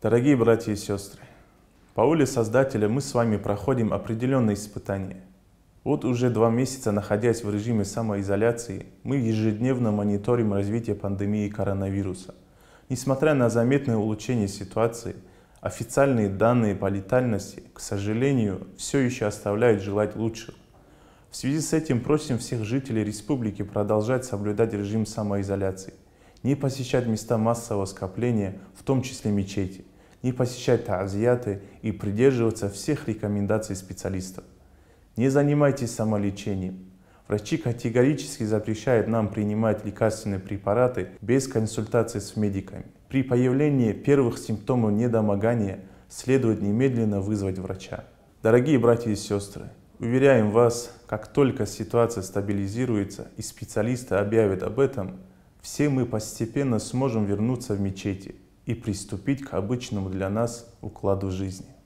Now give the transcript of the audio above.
Дорогие братья и сестры, по воле Создателя мы с вами проходим определенные испытания. Вот уже два месяца, находясь в режиме самоизоляции, мы ежедневно мониторим развитие пандемии коронавируса. Несмотря на заметное улучшение ситуации, официальные данные по летальности, к сожалению, все еще оставляют желать лучшего. В связи с этим просим всех жителей республики продолжать соблюдать режим самоизоляции – не посещать места массового скопления, в том числе мечети, не посещать тазияты и придерживаться всех рекомендаций специалистов. Не занимайтесь самолечением. Врачи категорически запрещают нам принимать лекарственные препараты без консультации с медиками. При появлении первых симптомов недомогания следует немедленно вызвать врача. Дорогие братья и сестры, уверяем вас, как только ситуация стабилизируется и специалисты объявят об этом, все мы постепенно сможем вернуться в мечети и приступить к обычному для нас укладу жизни.